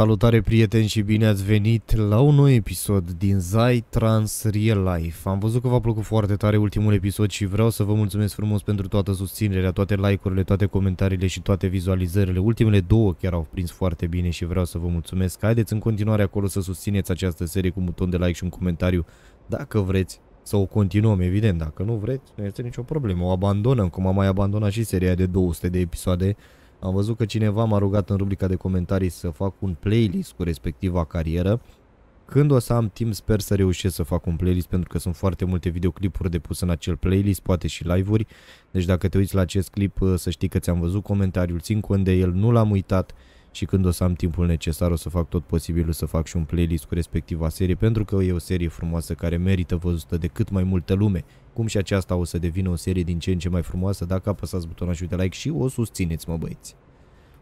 Salutare prieteni și bine ați venit la un nou episod din Zai Trans Real Life. Am văzut că v-a plăcut foarte tare ultimul episod și vreau să vă mulțumesc frumos pentru toată susținerea, toate like-urile, toate comentariile și toate vizualizările. Ultimele două chiar au prins foarte bine și vreau să vă mulțumesc. Haideți în continuare acolo să susțineți această serie cu un buton de like și un comentariu dacă vreți să o continuăm, evident. Dacă nu vreți, nu este nicio problemă. O abandonăm, cum am mai abandonat și seria de 200 de episoade am văzut că cineva m-a rugat în rubrica de comentarii să fac un playlist cu respectiva carieră. Când o să am timp, sper să reușesc să fac un playlist pentru că sunt foarte multe videoclipuri depuse în acel playlist, poate și live-uri. Deci dacă te uiți la acest clip, să știi că ți-am văzut comentariul, țin cont de el, nu l-am uitat și când o să am timpul necesar o să fac tot posibilul să fac și un playlist cu respectiva serie pentru că e o serie frumoasă care merită văzută de cât mai multă lume. Cum și aceasta o să devină o serie din ce în ce mai frumoasă dacă apăsați butonul și like și o susțineți mă băieți.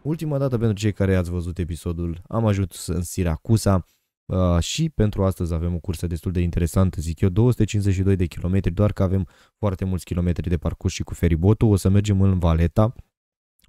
Ultima dată pentru cei care ați văzut episodul am ajuns în Siracusa uh, și pentru astăzi avem o cursă destul de interesantă, zic eu, 252 de kilometri, doar că avem foarte mulți kilometri de parcurs și cu feribotul. O să mergem în Valeta,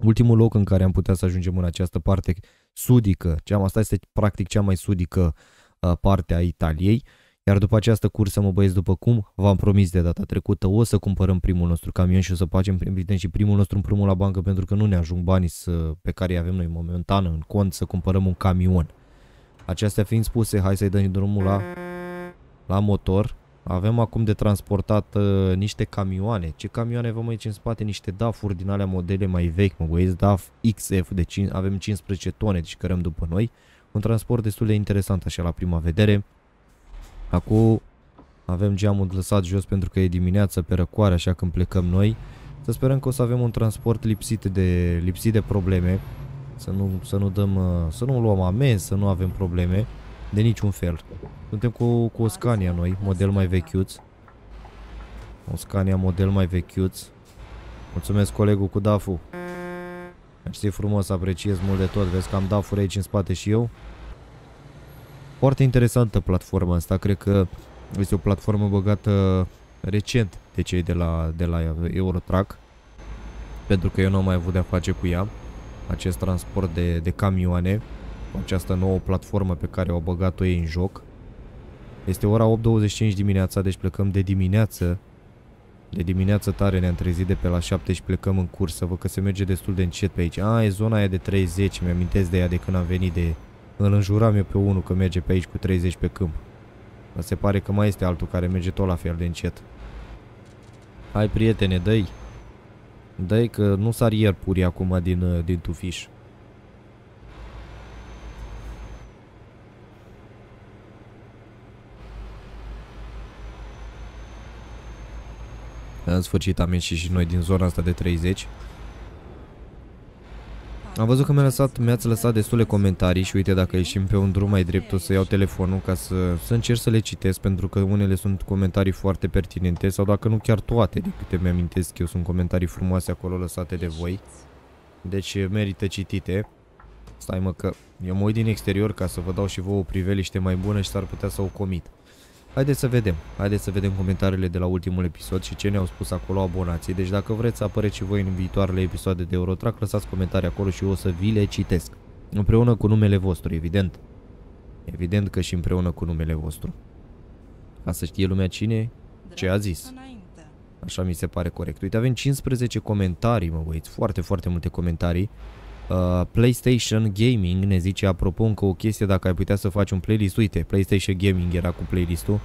Ultimul loc în care am putea să ajungem în această parte sudică, cea, asta este practic cea mai sudică uh, parte a Italiei, iar după această cursă, mă băieți, după cum v-am promis de data trecută, o să cumpărăm primul nostru camion și o să facem prieten și primul nostru împrumut la bancă pentru că nu ne ajung banii să, pe care îi avem noi momentan în cont să cumpărăm un camion. Acestea fiind spuse, hai să-i dăm drumul la, la motor. Avem acum de transportat uh, niște camioane. Ce camioane vom aici în spate? Niște DAF-uri din alea modele mai vechi, mă băieți, DAF XF, de 5, avem 15 tone, deci cărăm după noi. Un transport destul de interesant așa la prima vedere. Acum avem geamul lăsat jos pentru că e dimineață pe răcoare, așa când plecăm noi. Să sperăm că o să avem un transport lipsit de, lipsit de probleme, să nu, să nu, dăm, uh, să nu luăm amenzi, să nu avem probleme. De niciun fel. Suntem cu, cu o Scania noi, model mai vechiuț. O Scania model mai vechiuț. Mulțumesc colegul cu DAF-ul. Mersi frumos, apreciez mult de tot. Vezi că am daf aici în spate și eu. Foarte interesantă platforma asta. Cred că este o platformă băgată recent de cei de la, de la Eurotrack. Pentru că eu nu am mai avut de-a face cu ea. Acest transport de, de camioane cu această nouă platformă pe care au băgat-o ei în joc. Este ora 8.25 dimineața, deci plecăm de dimineață. De dimineață tare ne-am trezit de pe la 7 și plecăm în cursă. Văd că se merge destul de încet pe aici. A, e zona aia de 30, mi-amintesc de ea de când am venit de... Îl înjuram eu pe unul că merge pe aici cu 30 pe câmp. Dar se pare că mai este altul care merge tot la fel de încet. Hai prietene, dă-i! dă că nu s-ar ier puri acum din, din tufiș. În sfârșit am ieșit și noi din zona asta de 30. Am văzut că mi-ați lăsat, mi lăsat destule comentarii și uite dacă ieșim pe un drum mai drept o să iau telefonul ca să, să încerc să le citesc pentru că unele sunt comentarii foarte pertinente sau dacă nu chiar toate de câte mi-amintesc eu sunt comentarii frumoase acolo lăsate de voi. Deci eh, merită citite. Stai mă că eu mă uit din exterior ca să vă dau și vouă o priveliște mai bună și s-ar putea să o comit. Haideți să vedem. Haideți să vedem comentariile de la ultimul episod și ce ne-au spus acolo abonații. Deci dacă vreți să apăreți și voi în viitoarele episoade de Eurotrack, lăsați comentarii acolo și eu o să vi le citesc. Împreună cu numele vostru, evident. Evident că și împreună cu numele vostru. Ca să știe lumea cine ce a zis. Așa mi se pare corect. Uite, avem 15 comentarii, mă băieți. Foarte, foarte multe comentarii. Uh, PlayStation Gaming ne zice, apropo, încă o chestie, dacă ai putea să faci un playlist, uite, PlayStation Gaming era cu playlistul,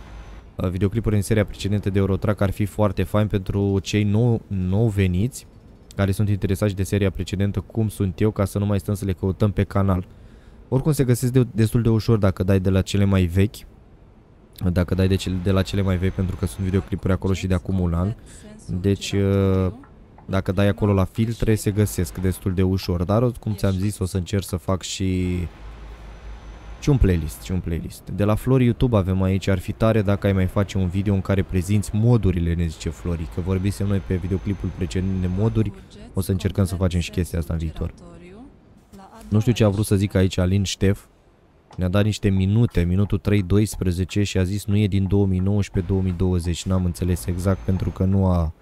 uh, videoclipuri în seria precedentă de Eurotrack ar fi foarte fain pentru cei nou, nou veniți, care sunt interesați de seria precedentă, cum sunt eu, ca să nu mai stăm să le căutăm pe canal. Oricum se găsesc de, destul de ușor dacă dai de la cele mai vechi, dacă dai de, cele, de la cele mai vechi, pentru că sunt videoclipuri acolo și de acum un an, deci... Uh, dacă dai acolo la filtre, se găsesc destul de ușor. Dar, cum ți-am zis, o să încerc să fac și... Și un playlist, și un playlist. De la Flori YouTube avem aici, ar fi tare dacă ai mai face un video în care prezinți modurile, ne zice Flori. Că vorbisem noi pe videoclipul precedent de moduri, o să încercăm să facem și chestia asta în viitor. Nu știu ce a vrut să zic aici Alin Ștef, ne-a dat niște minute, minutul 3.12 și a zis nu e din 2019-2020, n-am înțeles exact pentru că nu a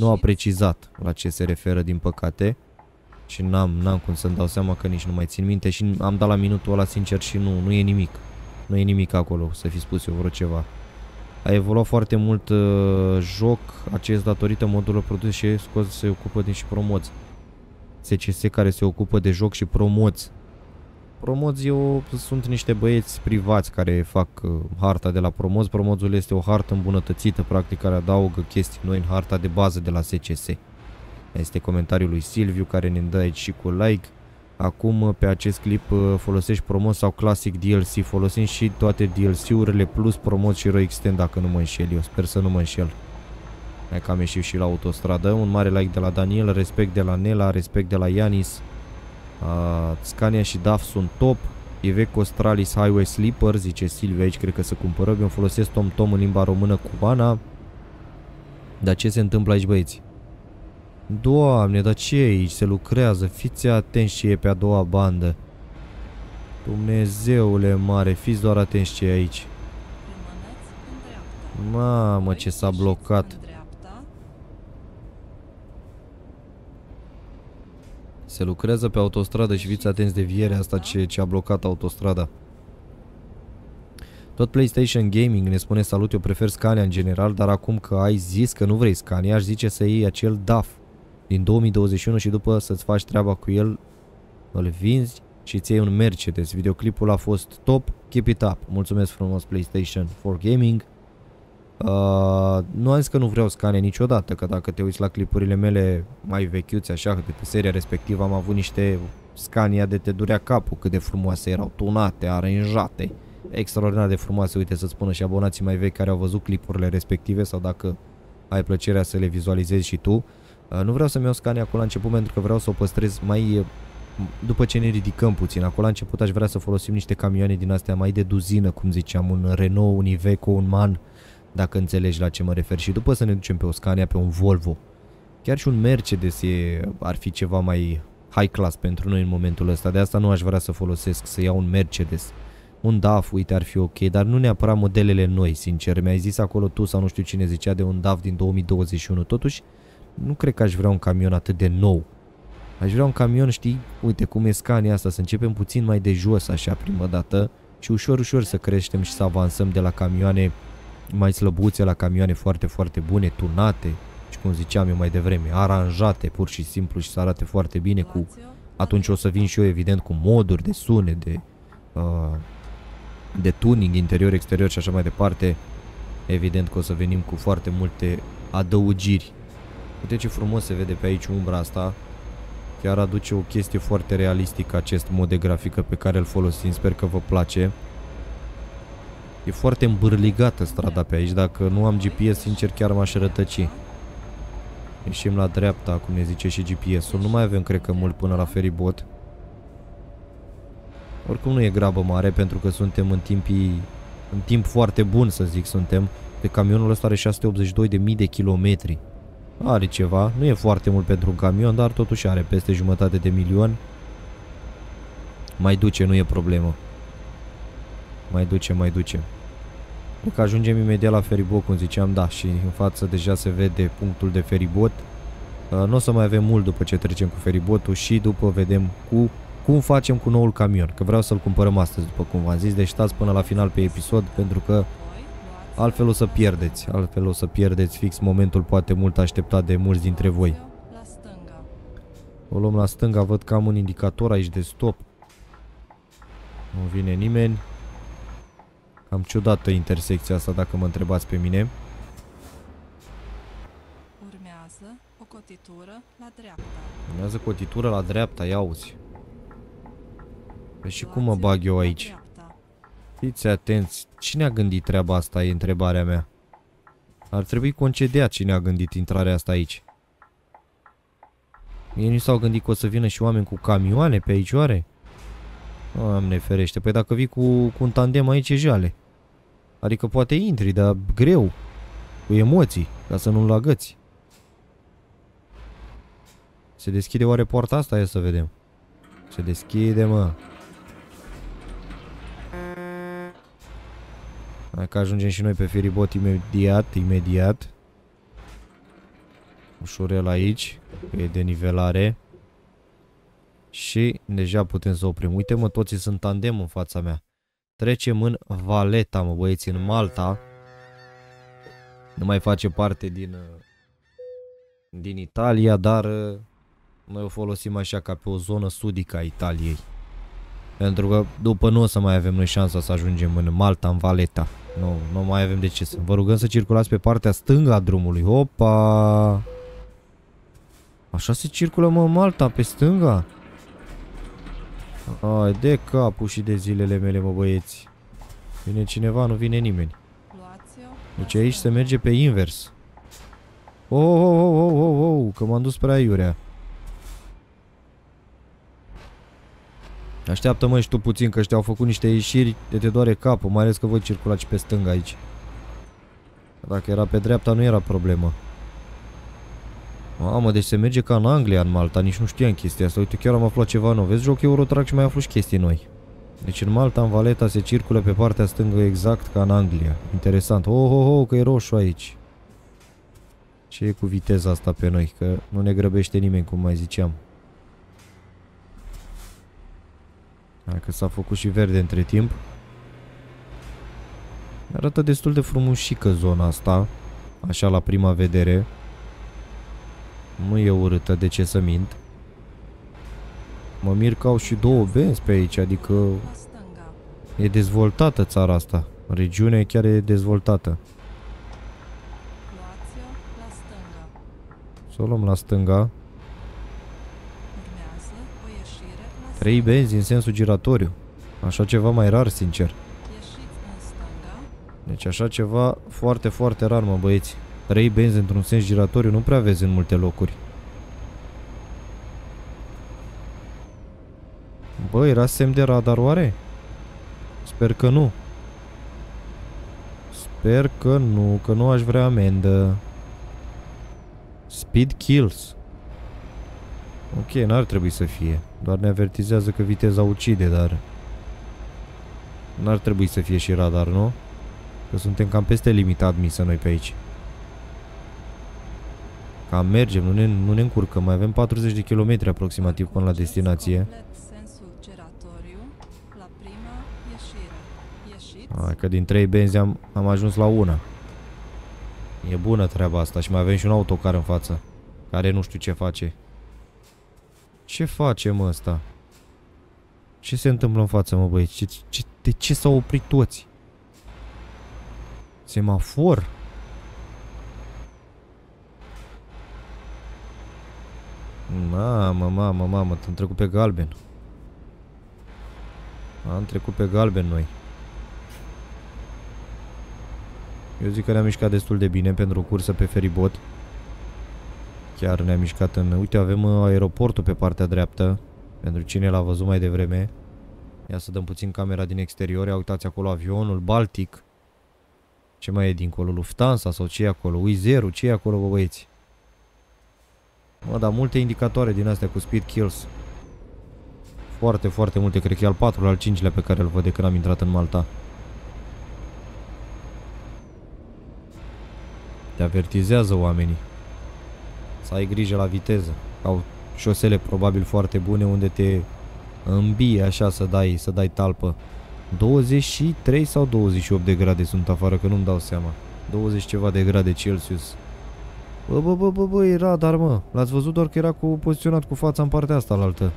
nu a precizat la ce se referă din păcate și n-am, n-am cum să-mi dau seama că nici nu mai țin minte și am dat la minutul ăla sincer și nu, nu e nimic. Nu e nimic acolo, să fi spus eu vreo ceva. A evoluat foarte mult uh, joc acest datorită modului produs și scos să se ocupă din și promoți. SCS care se ocupă de joc și promoți eu sunt niște băieți privați care fac uh, harta de la Promoz. Promozul este o hartă îmbunătățită, practic, care adaugă chestii noi în harta de bază de la SCS. Este comentariul lui Silviu care ne dă aici și cu like. Acum uh, pe acest clip uh, folosești Promoz sau Classic DLC, folosim și toate DLC-urile plus Promoz și Extend dacă nu mă înșel eu. Sper să nu mă înșel. Hai că am ieșit și la autostradă. Un mare like de la Daniel, respect de la Nela, respect de la Ianis Uh, Scania și DAF sunt top. Iveco Stralis Highway Sleeper, zice Silvia aici, cred că se cumpără. Eu folosesc Tom Tom în limba română cubana. Dar ce se întâmplă aici, băieți? Doamne, dar ce e aici? Se lucrează. Fiți atenți și e pe a doua bandă. Dumnezeule mare, fiți doar atenți ce e aici. Mamă, ce s-a blocat. Se lucrează pe autostradă și fiți atenți de vierea asta ce, ce a blocat autostrada. Tot PlayStation Gaming ne spune salut, eu prefer Scania în general, dar acum că ai zis că nu vrei Scania, aș zice să iei acel DAF din 2021 și după să-ți faci treaba cu el, îl vinzi și ți iei un Mercedes. Videoclipul a fost top, keep it up. Mulțumesc frumos PlayStation for Gaming. Uh, nu am zis că nu vreau scane niciodată, că dacă te uiți la clipurile mele mai vechiuți, așa, de pe seria respectivă, am avut niște Scania de te durea capul, cât de frumoase erau, tunate, aranjate, extraordinar de frumoase, uite să spună și abonații mai vechi care au văzut clipurile respective sau dacă ai plăcerea să le vizualizezi și tu. Uh, nu vreau să-mi iau Scania acolo la început pentru că vreau să o păstrez mai uh, după ce ne ridicăm puțin, acolo la început aș vrea să folosim niște camioane din astea mai de duzină, cum ziceam, un Renault, un Iveco, un MAN, dacă înțelegi la ce mă refer. Și după să ne ducem pe o Scania, pe un Volvo, chiar și un Mercedes e, ar fi ceva mai high class pentru noi în momentul ăsta. De asta nu aș vrea să folosesc, să iau un Mercedes. Un DAF, uite, ar fi ok, dar nu neapărat modelele noi, sincer. Mi-ai zis acolo tu sau nu știu cine zicea de un DAF din 2021. Totuși, nu cred că aș vrea un camion atât de nou. Aș vrea un camion, știi, uite cum e Scania asta, să începem puțin mai de jos așa prima dată și ușor, ușor să creștem și să avansăm de la camioane mai slăbuțe la camioane foarte, foarte bune, tunate și cum ziceam eu mai devreme, aranjate pur și simplu și să arate foarte bine cu... Atunci o să vin și eu evident cu moduri de sunet, de, uh, de tuning interior, exterior și așa mai departe. Evident că o să venim cu foarte multe adăugiri. Uite ce frumos se vede pe aici umbra asta. Chiar aduce o chestie foarte realistică acest mod de grafică pe care îl folosim. Sper că vă place. E foarte îmbârligată strada pe aici, dacă nu am GPS, sincer, chiar m-aș rătăci. Ieșim la dreapta, cum ne zice și GPS-ul. Nu mai avem, cred că, mult până la feribot. Oricum nu e grabă mare, pentru că suntem în timpii... În timp foarte bun, să zic, suntem. de camionul ăsta are 682.000 de kilometri. Are ceva, nu e foarte mult pentru un camion, dar totuși are peste jumătate de milion. Mai duce, nu e problemă. Mai duce, mai duce. Că ajungem imediat la feribot, cum ziceam, da, și în față deja se vede punctul de feribot. Uh, nu o să mai avem mult după ce trecem cu feribotul și după vedem cu cum facem cu noul camion, că vreau să-l cumpărăm astăzi, după cum v-am zis, deci stați până la final pe episod, pentru că altfel o să pierdeți, altfel o să pierdeți fix momentul poate mult așteptat de mulți dintre voi. O luăm la stânga, văd că am un indicator aici de stop. Nu vine nimeni. Am ciudată intersecția asta, dacă mă întrebați pe mine. Urmează o cotitură la dreapta. Urmează cotitură la dreapta, ia uzi. Păi și cum mă bag eu aici? Fiți atenți, cine a gândit treaba asta e întrebarea mea. Ar trebui concediat cine a gândit intrarea asta aici. Ei nu s-au gândit că o să vină și oameni cu camioane pe aici oare? Doamne ferește, păi dacă vii cu, cu un tandem aici e jale. Adică poate intri, dar greu, cu emoții, ca să nu-l agăți. Se deschide oare poarta asta? Ia să vedem. Se deschide, mă. Hai că ajungem și noi pe feribot imediat, imediat. Ușurel aici, e de nivelare. Și deja putem să oprim. Uite mă, toții sunt tandem în fața mea. Trecem în Valeta, mă băieți, în Malta. Nu mai face parte din, uh, din Italia, dar uh, noi o folosim așa ca pe o zonă sudică a Italiei. Pentru că după nu o să mai avem noi șansa să ajungem în Malta, în Valeta. Nu, nu mai avem de ce să. Vă rugăm să circulați pe partea stângă a drumului. Opa! Așa se circulă, mă, Malta, pe stânga? Ai, de capul și de zilele mele, mă băieți. Vine cineva, nu vine nimeni. Deci aici se merge pe invers. Oh, oh, oh, oh, oh, oh, că m-am dus prea iurea. Așteaptă mă și tu puțin că ăștia au făcut niște ieșiri de te doare capul, mai ales că voi circulați pe stânga aici. Dacă era pe dreapta nu era problemă. Mamă, deci se merge ca în Anglia, în Malta, nici nu știam chestia asta. Uite, chiar am aflat ceva nou. Vezi, joc Eurotrack și mai aflu și chestii noi. Deci în Malta, în Valeta, se circulă pe partea stângă exact ca în Anglia. Interesant. Oh, oh, oh, că e roșu aici. Ce e cu viteza asta pe noi? Că nu ne grăbește nimeni, cum mai ziceam. Dacă s-a făcut și verde între timp. Arată destul de că zona asta, așa la prima vedere. Nu e urâtă, de ce să mint? Mă mir că au și două benzi pe aici, adică... E dezvoltată țara asta. Regiunea chiar e dezvoltată. Să o luăm la stânga. Trei benzi în sensul giratoriu. Așa ceva mai rar, sincer. Deci așa ceva foarte, foarte rar, mă, băieți. Trei benzi într-un sens giratoriu nu prea vezi în multe locuri. Bă, era semn de radar oare? Sper că nu. Sper că nu, că nu aș vrea amendă. Speed kills. Ok, n-ar trebui să fie. Doar ne avertizează că viteza ucide, dar... N-ar trebui să fie și radar, nu? Că suntem cam peste limita admisă noi pe aici. Cam mergem, nu ne, nu ne încurcăm. Mai avem 40 de kilometri aproximativ până la destinație. Hai că din 3 benzi am, am ajuns la una. E bună treaba asta și mai avem și un autocar în față. Care nu știu ce face. Ce face ăsta? Ce se întâmplă în față mă băieți? Ce, ce, de ce s-au oprit toți? Semafor? Mamă, mamă, mamă, am trecut pe galben. Am trecut pe galben noi. Eu zic că ne-am mișcat destul de bine pentru o cursă pe feribot. Chiar ne-am mișcat în... Uite, avem uh, aeroportul pe partea dreaptă. Pentru cine l-a văzut mai devreme. Ia să dăm puțin camera din exterior. Ia uitați acolo avionul Baltic. Ce mai e dincolo? Lufthansa sau ce e acolo? Uizeru, ce e acolo, bă, băieți? Mă, dar multe indicatoare din astea cu speed kills. Foarte, foarte multe. Cred că e al patrulea, al cincilea pe care îl văd de când am intrat în Malta. Te avertizează oamenii. Să ai grijă la viteză. Au șosele probabil foarte bune unde te îmbie așa să dai, să dai talpă. 23 sau 28 de grade sunt afară, că nu-mi dau seama. 20 ceva de grade Celsius. Bă, bă, bă, bă, bă, era, dar mă. L-ați văzut doar că era cu, poziționat cu fața în partea asta la altă.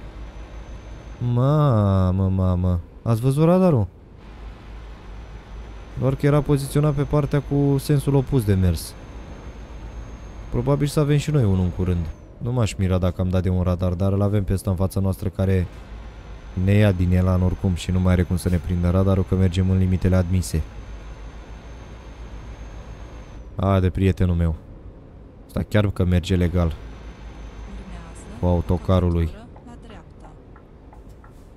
Mamă, mamă. Ați văzut radarul? Doar că era poziționat pe partea cu sensul opus de mers. Probabil să avem și noi unul în curând. Nu m-aș mira dacă am dat de un radar, dar îl avem pe ăsta în fața noastră care ne ia din el an oricum și nu mai are cum să ne prindă radarul că mergem în limitele admise. Haide, prietenul meu, Asta chiar că merge legal. Cu autocarul lui.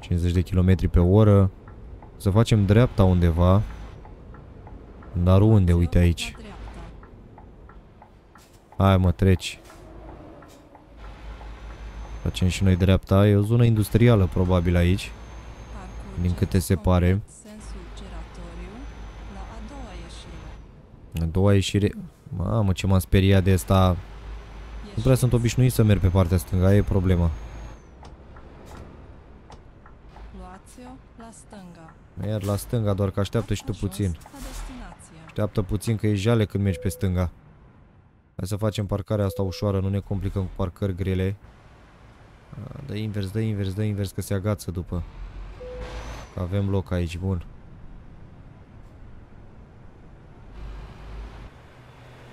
50 de km pe oră. Să facem dreapta undeva. Dar unde? Uite aici. Hai mă, treci. Facem și noi dreapta. E o zonă industrială probabil aici. Din câte se pare. A doua ieșire... Mamă, ce m-am speriat de asta. Nu prea sunt obișnuit să merg pe partea stângă, e problema. Iar la stânga, doar că așteaptă și tu puțin. Așteaptă puțin că e jale când mergi pe stânga. Hai să facem parcarea asta ușoară, nu ne complicăm cu parcări grele. Dă invers, dă invers, dă invers, că se agață după. Că avem loc aici, bun.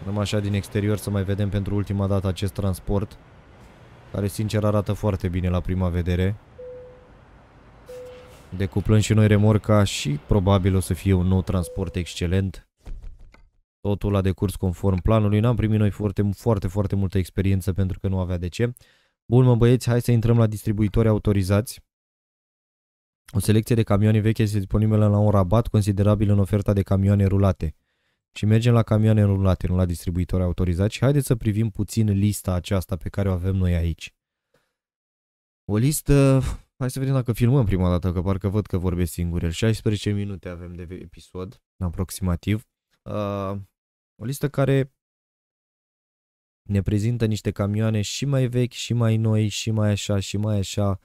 Dăm așa din exterior să mai vedem pentru ultima dată acest transport. Care sincer arată foarte bine la prima vedere. Decuplăm și noi remorca și probabil o să fie un nou transport excelent. Totul a decurs conform planului. N-am primit noi foarte, foarte, foarte multă experiență pentru că nu avea de ce. Bun, mă băieți, hai să intrăm la distribuitori autorizați. O selecție de camioane vechi este disponibilă la un rabat considerabil în oferta de camioane rulate și mergem la camioane înrulate, nu la distribuitori autorizați și haideți să privim puțin lista aceasta pe care o avem noi aici. O listă... Hai să vedem dacă filmăm prima dată, că parcă văd că vorbesc singur el. 16 minute avem de episod, aproximativ. Uh, o listă care ne prezintă niște camioane și mai vechi, și mai noi, și mai așa, și mai așa.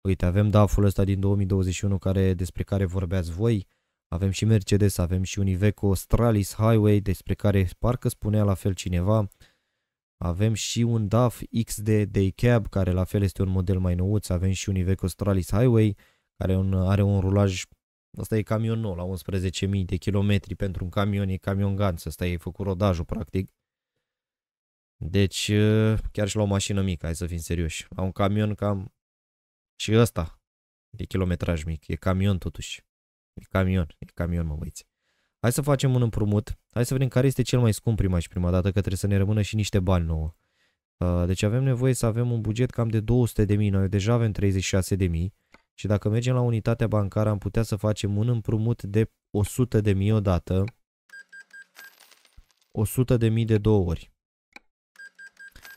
Uite, avem DAF-ul ăsta din 2021 care, despre care vorbeați voi. Avem și Mercedes, avem și un Iveco Stralis Highway, despre care parcă spunea la fel cineva. Avem și un DAF XD Day Cab, care la fel este un model mai nouț. Avem și un Iveco Stralis Highway, care un, are un rulaj Asta e camion nou, la 11.000 de kilometri pentru un camion, e camion ganț, asta e făcut rodajul practic. Deci, chiar și la o mașină mică, hai să fim serioși. La un camion cam și ăsta de kilometraj mic, e camion totuși. E camion, e camion, mă băiți. Hai să facem un împrumut. Hai să vedem care este cel mai scump prima și prima dată, că trebuie să ne rămână și niște bani nouă. Uh, deci avem nevoie să avem un buget cam de 200 de mii. Noi deja avem 36 de mii. Și dacă mergem la unitatea bancară am putea să facem un împrumut de 100 de mii odată. 100 de mii de două ori.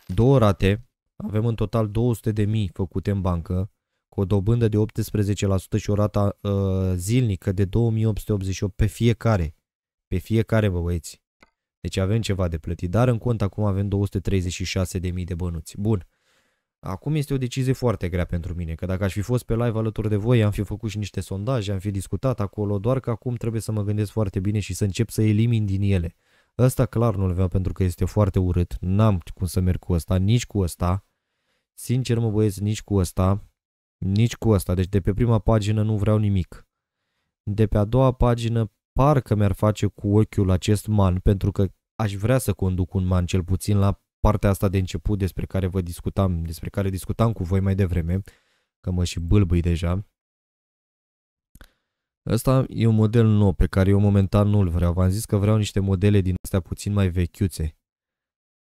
Două rate. Avem în total 200 de mii făcute în bancă cu o dobândă de 18% și o rata uh, zilnică de 2888 pe fiecare. Pe fiecare, bă, băieți. Deci avem ceva de plătit, dar în cont acum avem 236.000 de bănuți. Bun. Acum este o decizie foarte grea pentru mine, că dacă aș fi fost pe live alături de voi, am fi făcut și niște sondaje, am fi discutat acolo, doar că acum trebuie să mă gândesc foarte bine și să încep să elimin din ele. Ăsta clar nu-l vreau pentru că este foarte urât, n-am cum să merg cu ăsta, nici cu ăsta. Sincer mă băieți, nici cu ăsta. Nici cu asta, deci de pe prima pagină nu vreau nimic. De pe a doua pagină parcă mi-ar face cu ochiul acest man, pentru că aș vrea să conduc un man, cel puțin la partea asta de început despre care vă discutam, despre care discutam cu voi mai devreme, că mă și bâlbâi deja. Ăsta e un model nou pe care eu momentan nu-l vreau. V-am zis că vreau niște modele din astea puțin mai vechiuțe.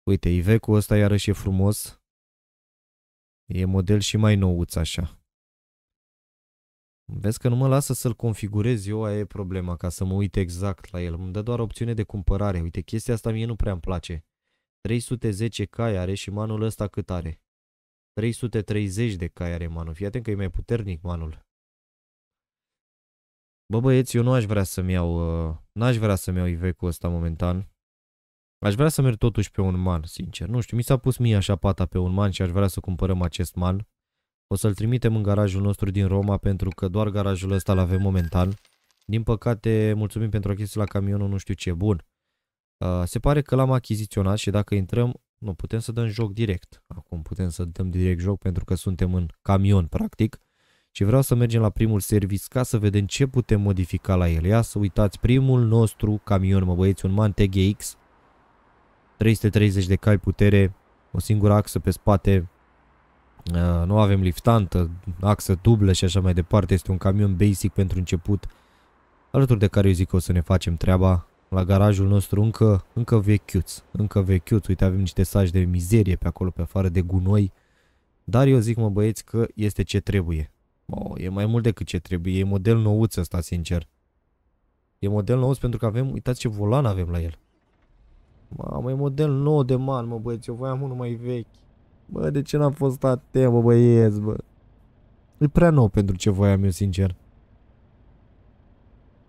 Uite, Iveco ăsta iarăși e frumos. E model și mai nouț așa. Vezi că nu mă lasă să-l configurez eu, aia e problema, ca să mă uit exact la el. Îmi dă doar opțiune de cumpărare. Uite, chestia asta mie nu prea îmi place. 310 cai are și manul ăsta cât are? 330 de cai are manul. Fii atent că e mai puternic manul. Bă băieți, eu nu aș vrea să-mi iau, uh, n-aș vrea să-mi iau IV-ul ăsta momentan. Aș vrea să merg totuși pe un man, sincer. Nu știu, mi s-a pus mie așa pata pe un man și aș vrea să cumpărăm acest man. O să-l trimitem în garajul nostru din Roma pentru că doar garajul ăsta l avem momentan. Din păcate, mulțumim pentru achiziția la camionul, nu știu ce, bun. Uh, se pare că l-am achiziționat și dacă intrăm, nu, putem să dăm joc direct. Acum putem să dăm direct joc pentru că suntem în camion, practic. Și vreau să mergem la primul service ca să vedem ce putem modifica la el. Ia să uitați, primul nostru camion, mă băieți, un Mante GX. 330 de cai putere, o singură axă pe spate, Uh, nu avem liftantă, axă dublă și așa mai departe, este un camion basic pentru început, alături de care eu zic că o să ne facem treaba la garajul nostru încă, încă vechiuț, încă vechiuț, uite avem niște saci de mizerie pe acolo pe afară de gunoi, dar eu zic mă băieți că este ce trebuie. Oh, e mai mult decât ce trebuie, e model nouț ăsta sincer. E model nouț pentru că avem, uitați ce volan avem la el. Mamă, e model nou de man, mă băieți, eu voiam unul mai vechi. Bă, de ce n-am fost atent, bă, băieți, bă? E prea nou pentru ce voiam eu, sincer.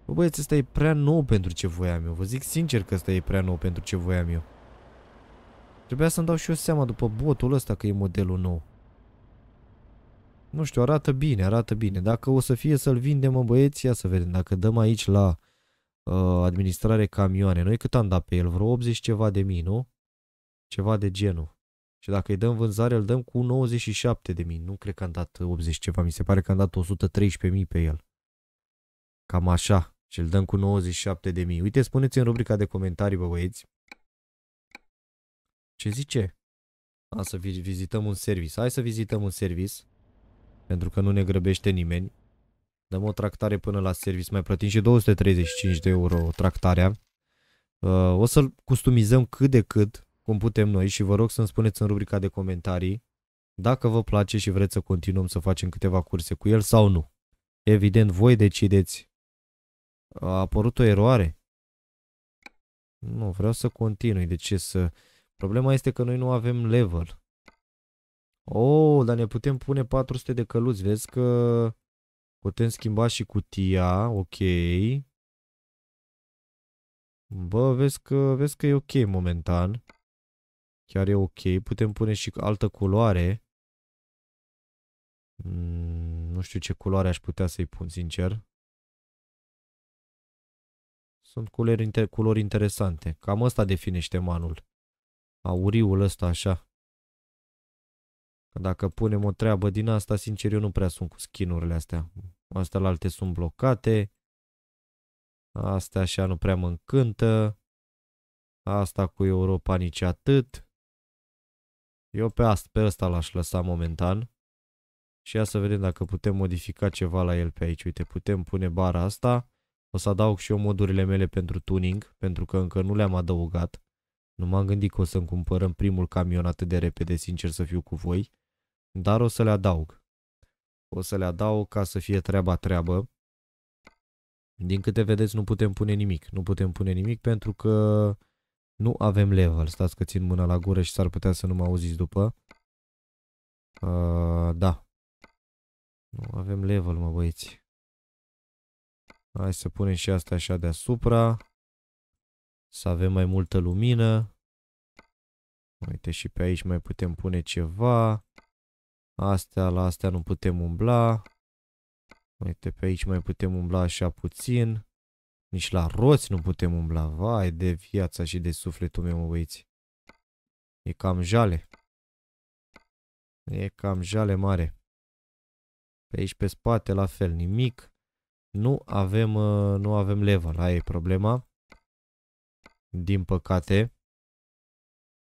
Bă, băieți, ăsta e prea nou pentru ce voiam eu. Vă zic sincer că ăsta e prea nou pentru ce voiam eu. Trebuia să-mi dau și eu seama după botul ăsta că e modelul nou. Nu știu, arată bine, arată bine. Dacă o să fie să-l vindem, mă, băieți, ia să vedem. Dacă dăm aici la uh, administrare camioane, noi cât am dat pe el? Vreo 80 ceva de mii, nu? Ceva de genul. Și dacă îi dăm vânzare, îl dăm cu 97 de mii. Nu cred că am dat 80 ceva, mi se pare că am dat 113.000 pe el. Cam așa. Și îl dăm cu 97 de mii. Uite, spuneți în rubrica de comentarii, bă băieți. Ce zice? A, să vizităm un service. Hai să vizităm un service. Pentru că nu ne grăbește nimeni. Dăm o tractare până la service. Mai plătim și 235 de euro tractarea. Uh, o să-l customizăm cât de cât cum putem noi și vă rog să-mi spuneți în rubrica de comentarii dacă vă place și vreți să continuăm să facem câteva curse cu el sau nu. Evident, voi decideți. A apărut o eroare? Nu, vreau să continui, de ce să... Problema este că noi nu avem level. Oh, dar ne putem pune 400 de căluți, vezi că putem schimba și cutia, ok. Bă, vezi că, vezi că e ok momentan. Chiar e ok. Putem pune și altă culoare. Mm, nu știu ce culoare aș putea să-i pun, sincer. Sunt culori, inter culori interesante. Cam asta definește manul. Auriul ăsta așa. Că dacă punem o treabă din asta, sincer, eu nu prea sunt cu skinurile astea. Astea la alte sunt blocate. Astea așa nu prea mă încântă. Asta cu Europa nici atât. Eu pe, asta, pe asta l-aș lăsa momentan. Și ia să vedem dacă putem modifica ceva la el pe aici. Uite, putem pune bara asta. O să adaug și eu modurile mele pentru tuning, pentru că încă nu le-am adăugat. Nu m-am gândit că o să-mi cumpărăm primul camion atât de repede, sincer să fiu cu voi. Dar o să le adaug. O să le adaug ca să fie treaba treabă. Din câte vedeți, nu putem pune nimic. Nu putem pune nimic pentru că nu avem level. Stați că țin mâna la gură și s-ar putea să nu mă auziți după. Uh, da. Nu avem level, mă băieți. Hai să punem și asta așa deasupra. Să avem mai multă lumină. Uite și pe aici mai putem pune ceva. Astea, la astea nu putem umbla. Uite, pe aici mai putem umbla așa puțin. Nici la roți nu putem umbla. Vai de viața și de sufletul meu, mă băieți. E cam jale. E cam jale mare. Pe aici pe spate la fel, nimic. Nu avem, uh, nu avem level, aia e problema. Din păcate.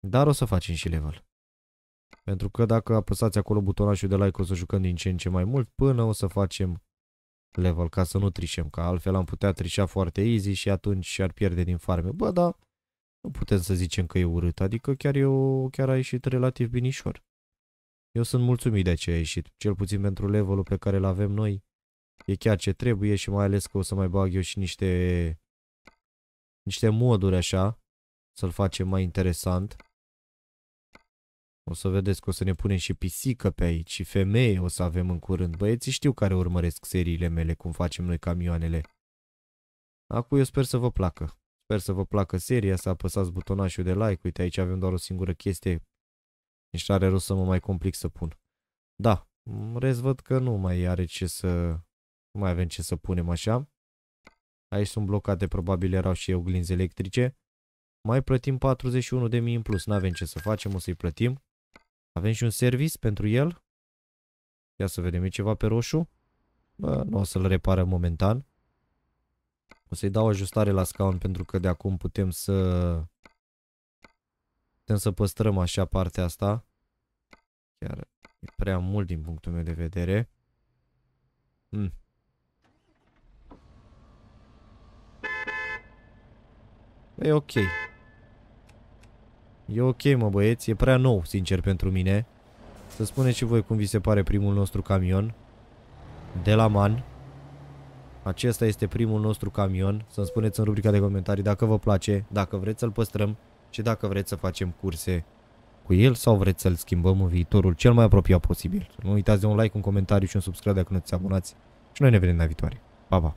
Dar o să facem și level. Pentru că dacă apăsați acolo butonașul de like o să jucăm din ce în ce mai mult până o să facem level ca să nu trișem, că altfel am putea trișa foarte easy și atunci ar pierde din farme. Bă, da, nu putem să zicem că e urât, adică chiar, eu, chiar a ieșit relativ binișor. Eu sunt mulțumit de ce a ieșit, cel puțin pentru levelul pe care îl avem noi. E chiar ce trebuie și mai ales că o să mai bag eu și niște, niște moduri așa, să-l facem mai interesant. O să vedeți că o să ne punem și pisică pe aici și femeie o să avem în curând. Băieții știu care urmăresc seriile mele, cum facem noi camioanele. Acum eu sper să vă placă. Sper să vă placă seria, să apăsați butonașul de like. Uite, aici avem doar o singură chestie. Nici are rost să mă mai complic să pun. Da, în rest văd că nu mai are ce să... Nu mai avem ce să punem așa. Aici sunt blocate, probabil erau și oglinzi electrice. Mai plătim 41 de în plus, n-avem ce să facem, o să-i plătim. Avem și un service pentru el. Ia să vedem, e ceva pe roșu? Bă, nu o să-l repară momentan. O să-i dau ajustare la scaun pentru că de acum putem să... Putem să păstrăm așa partea asta. Chiar e prea mult din punctul meu de vedere. Hmm. E ok. E ok, mă băieți, e prea nou, sincer, pentru mine. Să spuneți și voi cum vi se pare primul nostru camion. De la Man. Acesta este primul nostru camion. Să-mi spuneți în rubrica de comentarii dacă vă place, dacă vreți să-l păstrăm și dacă vreți să facem curse cu el sau vreți să-l schimbăm în viitorul cel mai apropiat posibil. Nu uitați de un like, un comentariu și un subscribe dacă nu ți abonați. Și noi ne vedem la viitoare. Pa, pa!